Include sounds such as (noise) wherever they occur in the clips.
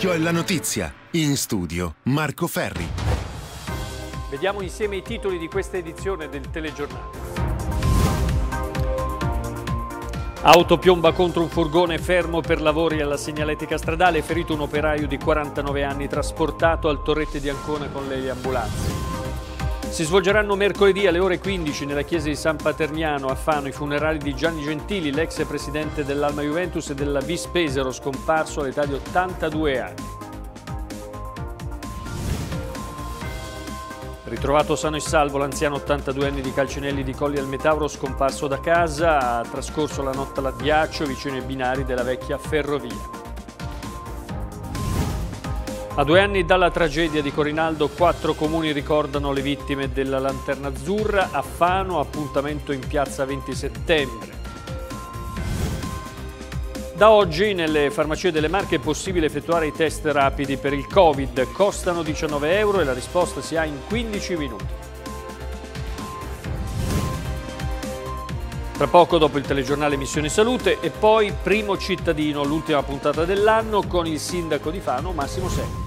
L'occhio è la notizia. In studio Marco Ferri. Vediamo insieme i titoli di questa edizione del telegiornale. Auto piomba contro un furgone fermo per lavori alla segnaletica stradale, ferito un operaio di 49 anni trasportato al torrette di Ancona con le ambulanze. Si svolgeranno mercoledì alle ore 15 nella chiesa di San Paterniano a Fano i funerali di Gianni Gentili, l'ex presidente dell'Alma Juventus e della Vis Pesaro, scomparso all'età di 82 anni. Ritrovato sano e salvo l'anziano 82enne di Calcinelli di Colli al Metauro scomparso da casa, ha trascorso la notte all'addiaccio vicino ai binari della vecchia ferrovia. A due anni dalla tragedia di Corinaldo, quattro comuni ricordano le vittime della Lanterna Azzurra. A Fano, appuntamento in piazza 20 settembre. Da oggi nelle farmacie delle Marche è possibile effettuare i test rapidi per il Covid. Costano 19 euro e la risposta si ha in 15 minuti. Tra poco dopo il telegiornale Missione Salute e poi Primo Cittadino, l'ultima puntata dell'anno con il sindaco di Fano Massimo Segni.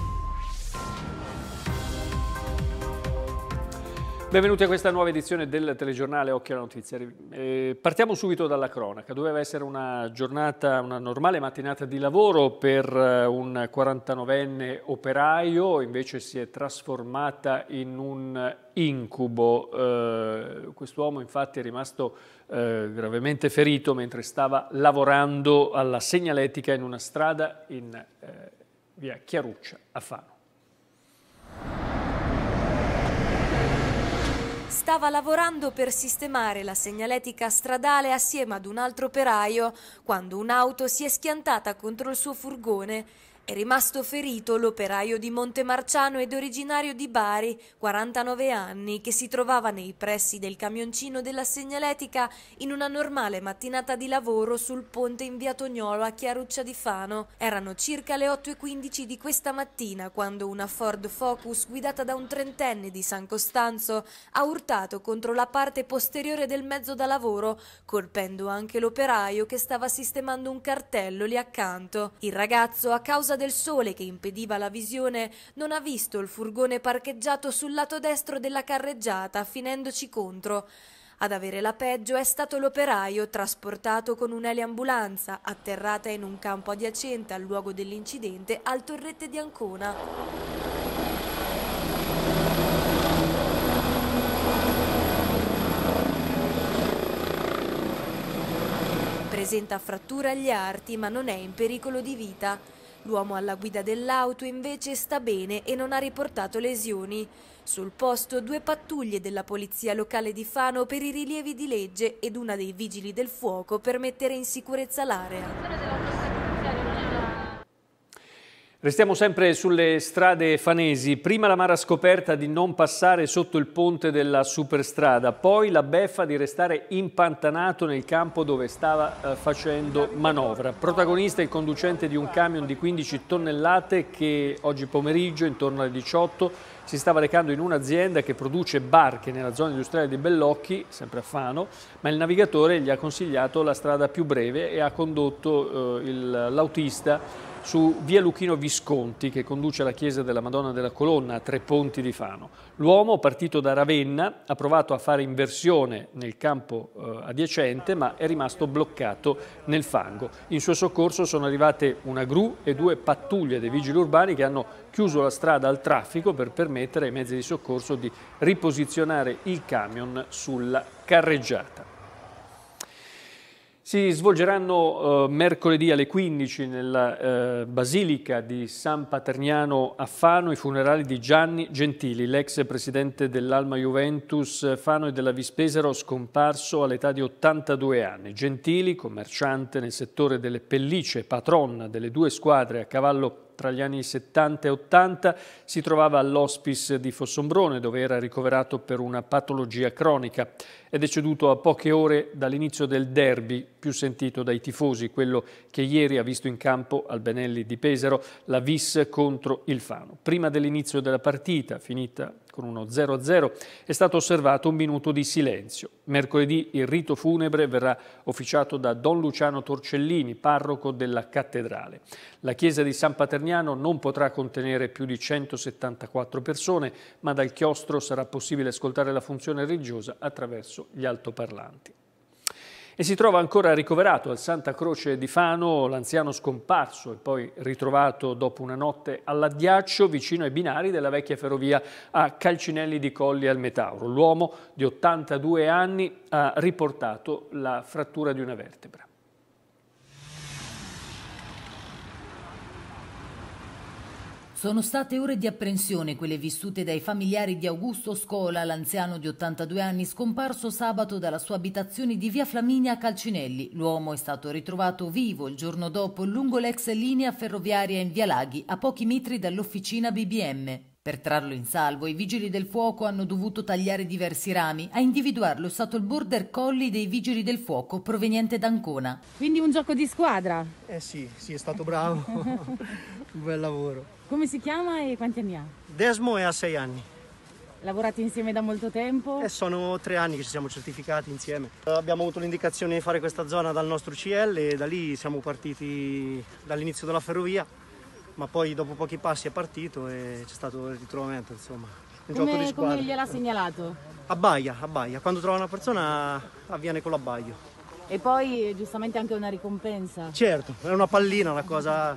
Benvenuti a questa nuova edizione del telegiornale Occhio alla Notizia. Eh, partiamo subito dalla cronaca. Doveva essere una giornata, una normale mattinata di lavoro per eh, un 49enne operaio, invece si è trasformata in un incubo. Eh, quest'uomo infatti è rimasto eh, gravemente ferito mentre stava lavorando alla segnaletica in una strada in eh, via Chiaruccia a Fano. stava lavorando per sistemare la segnaletica stradale assieme ad un altro operaio quando un'auto si è schiantata contro il suo furgone è rimasto ferito l'operaio di Montemarciano ed originario di Bari, 49 anni, che si trovava nei pressi del camioncino della segnaletica in una normale mattinata di lavoro sul ponte in via Tognolo a Chiaruccia di Fano. Erano circa le 8.15 di questa mattina quando una Ford Focus guidata da un trentenne di San Costanzo ha urtato contro la parte posteriore del mezzo da lavoro, colpendo anche l'operaio che stava sistemando un cartello lì accanto. Il ragazzo, a causa causa del sole che impediva la visione, non ha visto il furgone parcheggiato sul lato destro della carreggiata, finendoci contro. Ad avere la peggio è stato l'operaio, trasportato con un'eliambulanza, atterrata in un campo adiacente al luogo dell'incidente, al torrette di Ancona. presenta frattura agli arti ma non è in pericolo di vita. L'uomo alla guida dell'auto invece sta bene e non ha riportato lesioni. Sul posto due pattuglie della polizia locale di Fano per i rilievi di legge ed una dei vigili del fuoco per mettere in sicurezza l'area. Restiamo sempre sulle strade fanesi, prima la mara scoperta di non passare sotto il ponte della superstrada, poi la beffa di restare impantanato nel campo dove stava eh, facendo manovra. Protagonista è il conducente di un camion di 15 tonnellate che oggi pomeriggio, intorno alle 18, si stava recando in un'azienda che produce barche nella zona industriale di Bellocchi, sempre a Fano, ma il navigatore gli ha consigliato la strada più breve e ha condotto eh, l'autista su via Luchino Visconti che conduce alla chiesa della Madonna della Colonna a Tre Ponti di Fano. L'uomo, partito da Ravenna, ha provato a fare inversione nel campo eh, adiacente ma è rimasto bloccato nel fango. In suo soccorso sono arrivate una gru e due pattuglie dei vigili urbani che hanno chiuso la strada al traffico per permettere ai mezzi di soccorso di riposizionare il camion sulla carreggiata. Si svolgeranno eh, mercoledì alle 15 nella eh, Basilica di San Paterniano a Fano i funerali di Gianni Gentili, l'ex presidente dell'Alma Juventus Fano e della Vispesero scomparso all'età di 82 anni. Gentili, commerciante nel settore delle pellicce, patronna delle due squadre a cavallo tra gli anni 70 e 80 si trovava all'ospice di Fossombrone dove era ricoverato per una patologia cronica. È deceduto a poche ore dall'inizio del derby più sentito dai tifosi, quello che ieri ha visto in campo al Benelli di Pesaro, la Vis contro il Fano. Prima dell'inizio della partita, finita con uno 0-0, è stato osservato un minuto di silenzio. Mercoledì il rito funebre verrà officiato da Don Luciano Torcellini, parroco della cattedrale. La chiesa di San Paterniano non potrà contenere più di 174 persone, ma dal chiostro sarà possibile ascoltare la funzione religiosa attraverso gli altoparlanti. E si trova ancora ricoverato al Santa Croce di Fano l'anziano scomparso e poi ritrovato dopo una notte all'addiaccio vicino ai binari della vecchia ferrovia a Calcinelli di Colli al Metauro. L'uomo di 82 anni ha riportato la frattura di una vertebra. Sono state ore di apprensione quelle vissute dai familiari di Augusto Scola, l'anziano di 82 anni scomparso sabato dalla sua abitazione di via Flaminia a Calcinelli. L'uomo è stato ritrovato vivo il giorno dopo lungo l'ex linea ferroviaria in via Laghi, a pochi metri dall'officina BBM. Per trarlo in salvo, i vigili del fuoco hanno dovuto tagliare diversi rami. A individuarlo è stato il border collie dei vigili del fuoco proveniente da Ancona. Quindi un gioco di squadra? Eh sì, sì, è stato bravo. (laughs) un bel lavoro. Come si chiama e quanti anni ha? Desmo e ha sei anni. Lavorate insieme da molto tempo? Eh, sono tre anni che ci siamo certificati insieme. Abbiamo avuto l'indicazione di fare questa zona dal nostro CL e da lì siamo partiti dall'inizio della ferrovia, ma poi dopo pochi passi è partito e c'è stato il ritrovamento, insomma. Un come, gioco di squadra. Come gliel'ha segnalato? Abbaia, abbaia. Quando trova una persona avviene con l'abbaio. E poi giustamente anche una ricompensa. Certo, è una pallina la cosa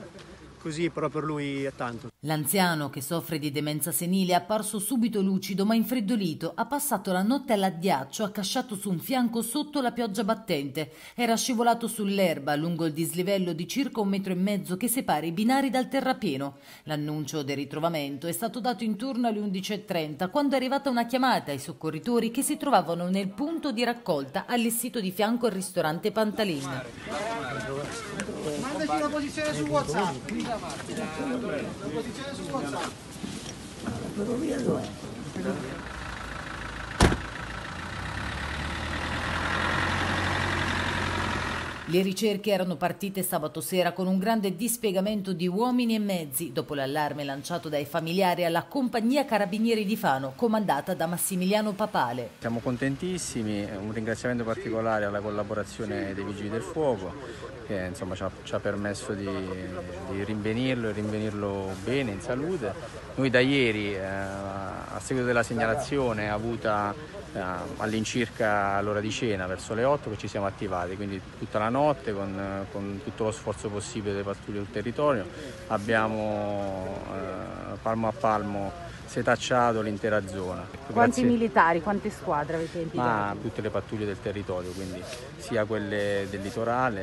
così, però per lui è tanto. L'anziano, che soffre di demenza senile, è apparso subito lucido ma infreddolito. Ha passato la notte all'addiaccio, accasciato su un fianco sotto la pioggia battente. Era scivolato sull'erba lungo il dislivello di circa un metro e mezzo che separa i binari dal terrapieno. L'annuncio del ritrovamento è stato dato intorno alle 11.30, quando è arrivata una chiamata ai soccorritori che si trovavano nel punto di raccolta allestito di fianco al ristorante Pantalina. Mandaci una posizione su WhatsApp la macchina? La posizione su Pozzano. Ferrovia dov'è? Le ricerche erano partite sabato sera con un grande dispiegamento di uomini e mezzi dopo l'allarme lanciato dai familiari alla compagnia Carabinieri di Fano, comandata da Massimiliano Papale. Siamo contentissimi, un ringraziamento particolare alla collaborazione dei Vigili del Fuoco che insomma, ci, ha, ci, ha, permesso di, di rinvenirlo e rinvenirlo bene, in salute. Noi da ieri, eh, a seguito della segnalazione avuta Ehm, all'incirca l'ora di cena, verso le 8, che ci siamo attivati, quindi tutta la notte con, eh, con tutto lo sforzo possibile delle pattuglie sul territorio. Abbiamo eh, palmo a palmo setacciato l'intera zona. Quanti Grazie. militari, quante squadre avete impiegato? tutte le pattuglie del territorio, quindi sia quelle del litorale,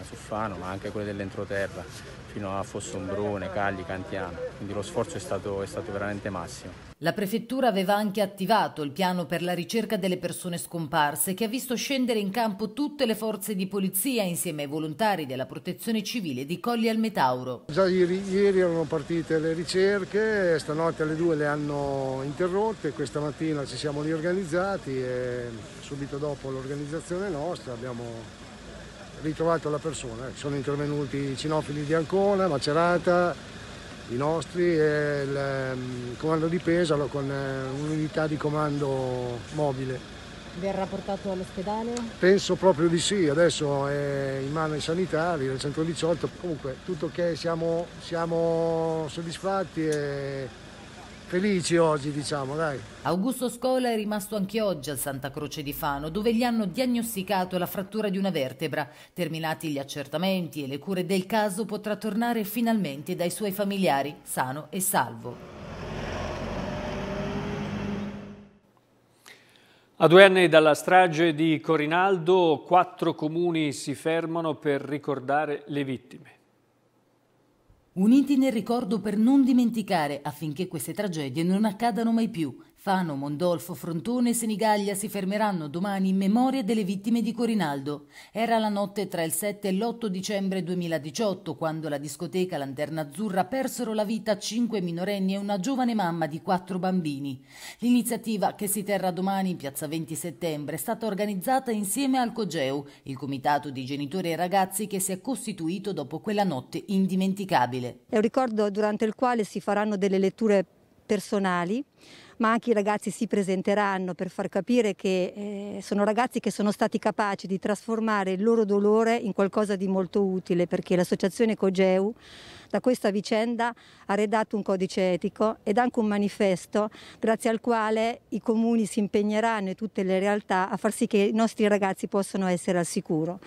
eh, Suffano, ma anche quelle dell'entroterra, fino a Fossombrone, Cagli, Cantiano. Quindi lo sforzo è stato, è stato veramente massimo. La prefettura aveva anche attivato il piano per la ricerca delle persone scomparse che ha visto scendere in campo tutte le forze di polizia insieme ai volontari della protezione civile di Colli al Metauro. Già ieri, ieri erano partite le ricerche, stanotte alle due le hanno interrotte, questa mattina ci siamo riorganizzati e subito dopo l'organizzazione nostra abbiamo ritrovato la persona. Sono intervenuti i cinofili di Ancona, Macerata, i nostri e il ehm, comando di Pesaro con eh, un'unità di comando mobile. Verrà portato all'ospedale? Penso proprio di sì, adesso è in mano ai sanitari del 118, comunque tutto ok, siamo, siamo soddisfatti e felici oggi, diciamo, dai. Augusto Scola è rimasto anche oggi al Santa Croce di Fano, dove gli hanno diagnosticato la frattura di una vertebra. Terminati gli accertamenti e le cure del caso, potrà tornare finalmente dai suoi familiari, sano e salvo. A due anni dalla strage di Corinaldo, quattro comuni si fermano per ricordare le vittime. Uniti nel ricordo per non dimenticare affinché queste tragedie non accadano mai più, Fano, Mondolfo, Frontone e Senigallia si fermeranno domani in memoria delle vittime di Corinaldo. Era la notte tra il 7 e l'8 dicembre 2018 quando la discoteca Lanterna Azzurra persero la vita a cinque minorenni e una giovane mamma di quattro bambini. L'iniziativa che si terrà domani in piazza 20 settembre è stata organizzata insieme al COGEU, il comitato di genitori e ragazzi che si è costituito dopo quella notte indimenticabile. È un ricordo durante il quale si faranno delle letture personali ma anche i ragazzi si presenteranno per far capire che eh, sono ragazzi che sono stati capaci di trasformare il loro dolore in qualcosa di molto utile perché l'associazione Cogeu da questa vicenda ha redatto un codice etico ed anche un manifesto grazie al quale i comuni si impegneranno e tutte le realtà a far sì che i nostri ragazzi possano essere al sicuro.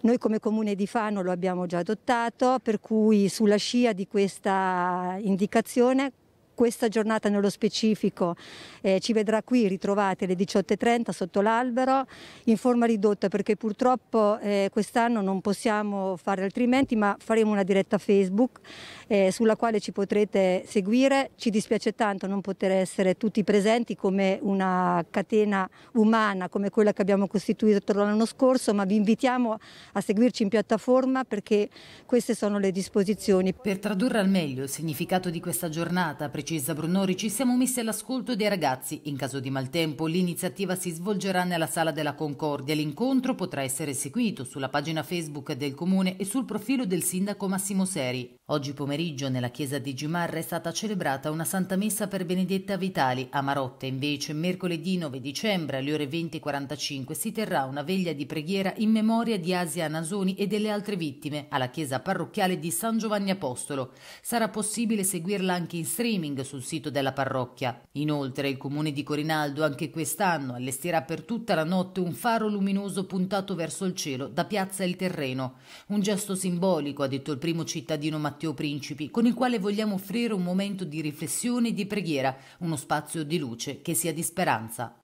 Noi come comune di Fano lo abbiamo già adottato, per cui sulla scia di questa indicazione questa giornata nello specifico eh, ci vedrà qui ritrovate alle 18.30 sotto l'albero in forma ridotta perché purtroppo eh, quest'anno non possiamo fare altrimenti ma faremo una diretta Facebook eh, sulla quale ci potrete seguire. Ci dispiace tanto non poter essere tutti presenti come una catena umana come quella che abbiamo costituito l'anno scorso ma vi invitiamo a seguirci in piattaforma perché queste sono le disposizioni. Per tradurre al meglio il significato di questa giornata, precisa Brunori, ci siamo messi all'ascolto dei ragazzi. In caso di maltempo l'iniziativa si svolgerà nella Sala della Concordia. L'incontro potrà essere seguito sulla pagina Facebook del Comune e sul profilo del sindaco Massimo Seri. Oggi pomeriggio nella chiesa di Gimarra è stata celebrata una santa messa per Benedetta Vitali. A Marotte, invece mercoledì 9 dicembre alle ore 20.45 si terrà una veglia di preghiera in memoria di Asia Nasoni e delle altre vittime alla chiesa parrocchiale di San Giovanni Apostolo. Sarà possibile seguirla anche in streaming shopping sul sito della parrocchia. Inoltre il comune di Corinaldo anche quest'anno allestirà per tutta la notte un faro luminoso puntato verso il cielo da piazza Il Terreno. Un gesto simbolico, ha detto il primo cittadino Matteo Principi, con il quale vogliamo offrire un momento di riflessione e di preghiera, uno spazio di luce che sia di speranza.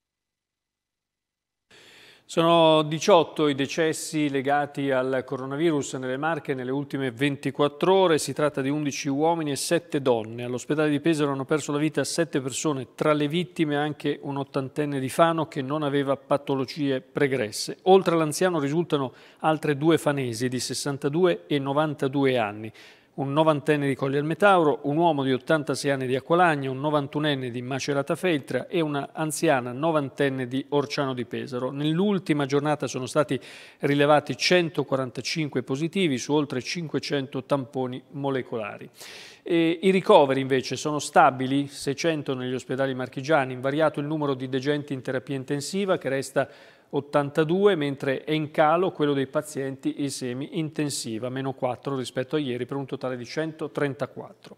Sono 18 i decessi legati al coronavirus nelle Marche nelle ultime 24 ore. Si tratta di 11 uomini e 7 donne. All'ospedale di Pesaro hanno perso la vita 7 persone, tra le vittime anche un ottantenne di Fano che non aveva patologie pregresse. Oltre all'anziano risultano altre due fanesi di 62 e 92 anni un novantenne di Colle al Metauro, un uomo di 86 anni di Acqualagna, un novantunenne di Macerata Feltra e una anziana novantenne di Orciano di Pesaro. Nell'ultima giornata sono stati rilevati 145 positivi su oltre 500 tamponi molecolari. E I ricoveri invece sono stabili, 600 negli ospedali marchigiani, invariato il numero di degenti in terapia intensiva che resta 82, mentre è in calo quello dei pazienti in semi-intensiva, meno 4 rispetto a ieri, per un totale di 134.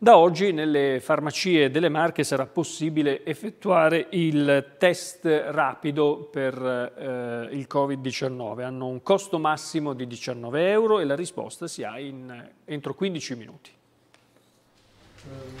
Da oggi nelle farmacie delle Marche sarà possibile effettuare il test rapido per eh, il Covid-19. Hanno un costo massimo di 19 euro e la risposta si ha in, entro 15 minuti.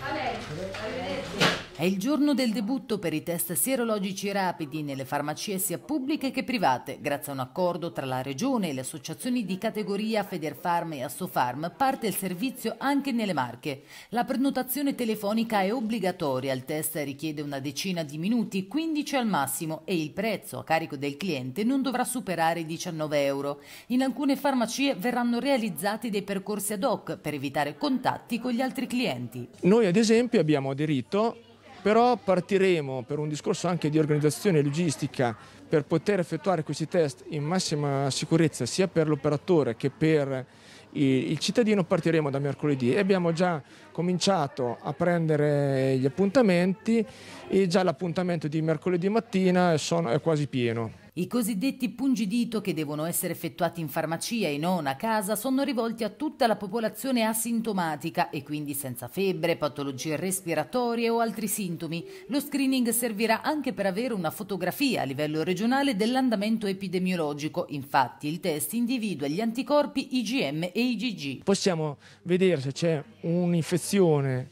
A lei, arrivederci. È il giorno del debutto per i test sierologici rapidi nelle farmacie sia pubbliche che private. Grazie a un accordo tra la Regione e le associazioni di categoria Federfarm e Assofarm parte il servizio anche nelle Marche. La prenotazione telefonica è obbligatoria, il test richiede una decina di minuti, 15 al massimo e il prezzo a carico del cliente non dovrà superare i 19 euro. In alcune farmacie verranno realizzati dei percorsi ad hoc per evitare contatti con gli altri clienti. Noi ad esempio abbiamo aderito però partiremo per un discorso anche di organizzazione logistica per poter effettuare questi test in massima sicurezza sia per l'operatore che per il cittadino partiremo da mercoledì e abbiamo già cominciato a prendere gli appuntamenti e già l'appuntamento di mercoledì mattina è quasi pieno. I cosiddetti pungidito che devono essere effettuati in farmacia e non a casa sono rivolti a tutta la popolazione asintomatica e quindi senza febbre, patologie respiratorie o altri sintomi. Lo screening servirà anche per avere una fotografia a livello regionale dell'andamento epidemiologico. Infatti il test individua gli anticorpi IgM e IgG. Possiamo vedere se c'è un'infezione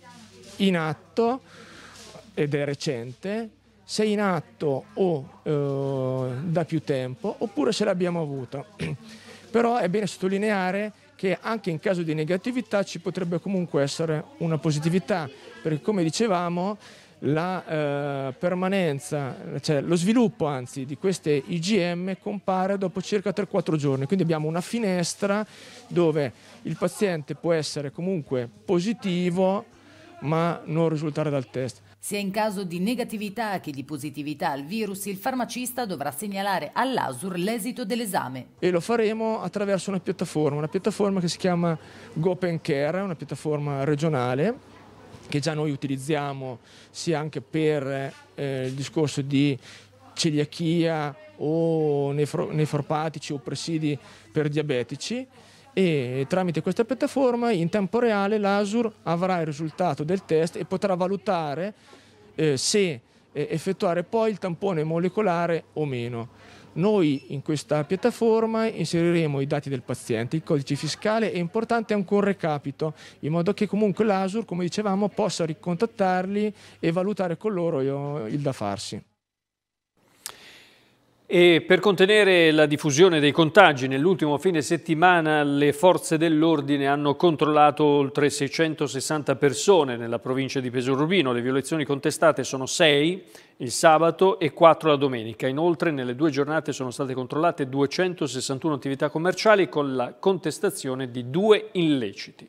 in atto ed è recente se in atto o eh, da più tempo oppure se l'abbiamo avuta. (clears throat) Però è bene sottolineare che anche in caso di negatività ci potrebbe comunque essere una positività, perché come dicevamo la eh, permanenza, cioè lo sviluppo anzi di queste IgM compare dopo circa 3-4 giorni, quindi abbiamo una finestra dove il paziente può essere comunque positivo ma non risultare dal test. Sia in caso di negatività che di positività al virus, il farmacista dovrà segnalare all'ASUR l'esito dell'esame. E lo faremo attraverso una piattaforma, una piattaforma che si chiama GopenCare, una piattaforma regionale che già noi utilizziamo sia anche per eh, il discorso di celiachia o nefropatici o presidi per diabetici e tramite questa piattaforma in tempo reale l'ASUR avrà il risultato del test e potrà valutare eh, se eh, effettuare poi il tampone molecolare o meno. Noi in questa piattaforma inseriremo i dati del paziente, il codice fiscale e importante anche un recapito, in modo che comunque l'ASUR, come dicevamo, possa ricontattarli e valutare con loro eh, il da farsi. E per contenere la diffusione dei contagi, nell'ultimo fine settimana le forze dell'ordine hanno controllato oltre 660 persone nella provincia di Pesorubino. Le violazioni contestate sono 6 il sabato e 4 la domenica. Inoltre nelle due giornate sono state controllate 261 attività commerciali con la contestazione di due illeciti.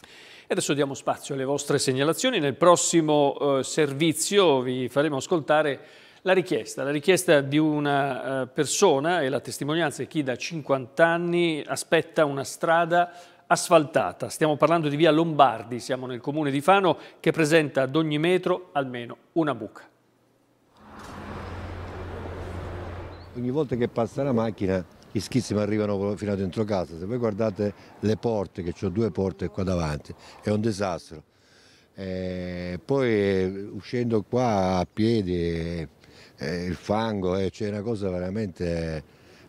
E adesso diamo spazio alle vostre segnalazioni. Nel prossimo eh, servizio vi faremo ascoltare la richiesta, la richiesta di una eh, persona e la testimonianza di chi da 50 anni aspetta una strada asfaltata. Stiamo parlando di via Lombardi, siamo nel comune di Fano, che presenta ad ogni metro almeno una buca. Ogni volta che passa la macchina gli schizzi mi arrivano fino a dentro casa. Se voi guardate le porte, che ho due porte qua davanti, è un disastro. E eh, poi eh, uscendo qua a piedi eh, il fango, eh, c'è una cosa veramente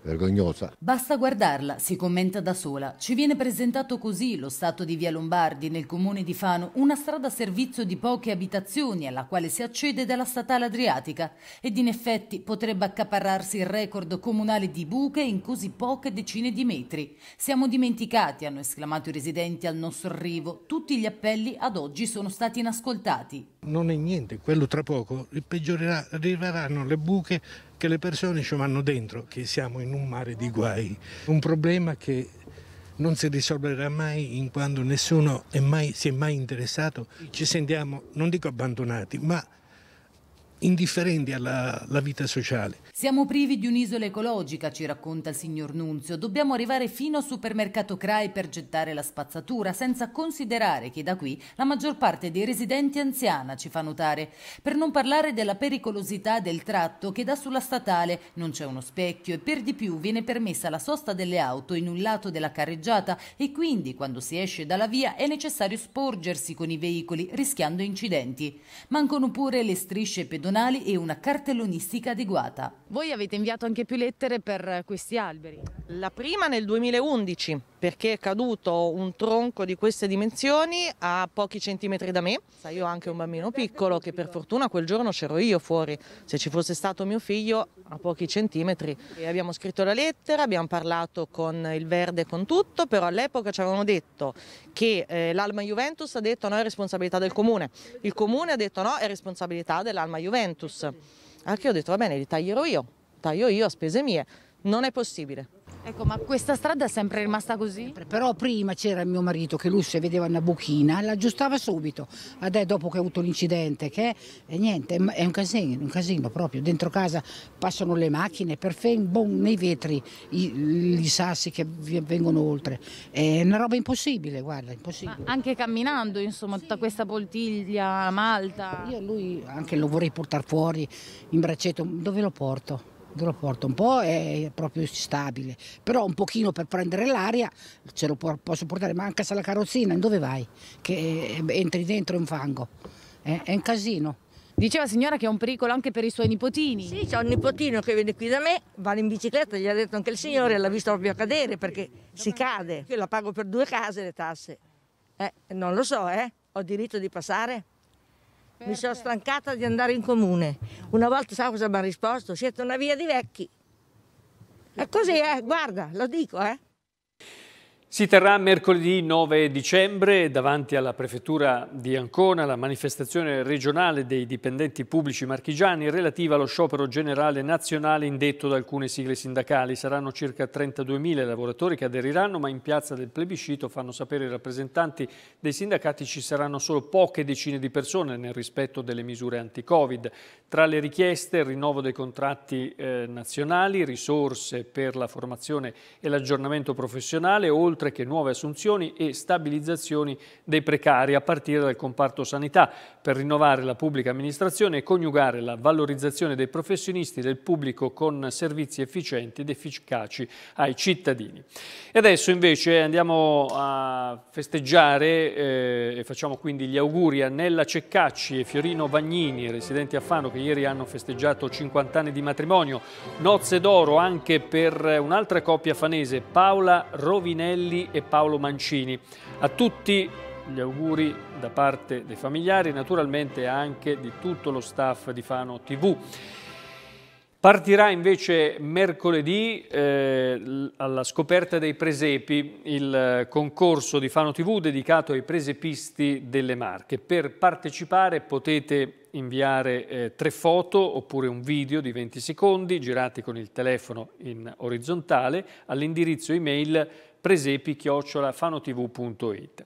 vergognosa. Basta guardarla, si commenta da sola. Ci viene presentato così lo stato di via Lombardi nel comune di Fano, una strada a servizio di poche abitazioni alla quale si accede dalla statale adriatica ed in effetti potrebbe accaparrarsi il record comunale di buche in così poche decine di metri. Siamo dimenticati, hanno esclamato i residenti al nostro arrivo. Tutti gli appelli ad oggi sono stati inascoltati. Non è niente, quello tra poco peggiorerà, arriveranno le buche che le persone ci vanno dentro, che siamo in un mare di guai. Un problema che non si risolverà mai in quanto nessuno è mai, si è mai interessato. Ci sentiamo, non dico abbandonati, ma indifferenti alla, alla, vita sociale. Siamo privi di un'isola ecologica, ci racconta il signor Nunzio. Dobbiamo arrivare fino al supermercato CRAI per gettare la spazzatura, senza considerare che da qui la maggior parte dei residenti anziana ci fa notare. Per non parlare della pericolosità del tratto che dà sulla statale non c'è uno specchio e per di più viene permessa la sosta delle auto in un lato della carreggiata e quindi quando si esce dalla via è necessario sporgersi con i veicoli rischiando incidenti. Mancano pure le strisce pedonali professionali e una cartellonistica adeguata. Voi avete inviato anche più lettere per eh, questi alberi? La prima nel 2011 perché è caduto un tronco di queste dimensioni a pochi centimetri da me. io ho anche un bambino piccolo che per fortuna quel giorno c'ero io fuori. Se ci fosse stato mio figlio a pochi centimetri. E abbiamo scritto la lettera, abbiamo parlato con il Verde, con tutto, però all'epoca ci avevano detto che eh, l'Alma Juventus ha detto no è responsabilità del Comune, il Comune ha detto no è responsabilità dell'Alma Juventus. Anche io ho detto va bene, li taglierò io, taglio io a spese mie, non è possibile. Ecco, ma questa strada è sempre rimasta così? Però prima c'era mio marito che lui se vedeva una buchina l'aggiustava subito. Adesso dopo che ha avuto l'incidente, che è, niente, è un casino, un casino proprio. Dentro casa passano le macchine, per fin bon, nei vetri i, i, sassi che vengono oltre. È una roba impossibile, guarda, impossibile. Ma anche camminando, insomma, sì. tutta questa poltiglia malta. Io lui anche lo vorrei portare fuori in braccetto, dove lo porto? Dove Un po' è proprio stabile, però un pochino per prendere l'aria ce lo posso portare, ma anche se la carrozzina, dove vai? Che eh, entri dentro in fango, eh, è un casino. Diceva signora che è un pericolo anche per i suoi nipotini. Sì, c'è un nipotino che viene qui da me, va in bicicletta, gli ha detto anche il signore, l'ha visto proprio cadere perché si cade. Io la pago per due case le tasse. Eh, non lo so, eh? Ho diritto di passare? mi sono stancata di andare in comune. Una volta sa cosa mi ha risposto? Siete una via di vecchi. È così, eh, guarda, lo dico, eh. Si terrà mercoledì 9 dicembre davanti alla Prefettura di Ancona la manifestazione regionale dei dipendenti pubblici marchigiani relativa allo sciopero generale nazionale indetto da alcune sigle sindacali. Saranno circa 32.000 lavoratori che aderiranno, ma in piazza del plebiscito, fanno sapere i rappresentanti dei sindacati, ci saranno solo poche decine di persone nel rispetto delle misure anti-Covid. Tra le richieste il rinnovo dei contratti eh, nazionali, risorse per la formazione e l'aggiornamento professionale, oltre oltre che nuove assunzioni e stabilizzazioni dei precari a partire dal comparto sanità per rinnovare la pubblica amministrazione e coniugare la valorizzazione dei professionisti del pubblico con servizi efficienti ed efficaci ai cittadini. E adesso invece andiamo a festeggiare eh, e facciamo quindi gli auguri a Nella Ceccacci e Fiorino Vagnini, residenti a Fano, che ieri hanno festeggiato 50 anni di matrimonio. Nozze d'oro anche per un'altra coppia fanese, Paola Rovinelli Galli e Paolo Mancini. A tutti gli auguri da parte dei familiari e naturalmente anche di tutto lo staff di Fano TV. Partirà invece mercoledì eh, alla scoperta dei presepi il concorso di Fano TV dedicato ai presepisti delle Marche. Per partecipare potete inviare eh, tre foto oppure un video di 20 secondi girati con il telefono in orizzontale all'indirizzo email presepi-fanotv.it.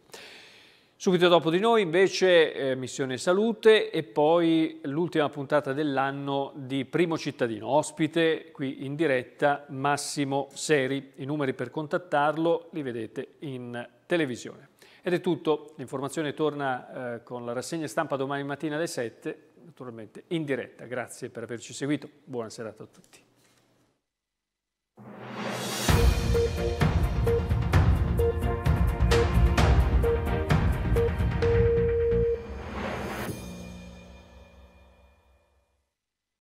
Subito dopo di noi invece eh, Missione Salute e poi l'ultima puntata dell'anno di Primo Cittadino, ospite qui in diretta Massimo Seri. I numeri per contattarlo li vedete in televisione. Ed è tutto, l'informazione torna eh, con la rassegna stampa domani mattina alle 7, naturalmente in diretta. Grazie per averci seguito, buona serata a tutti.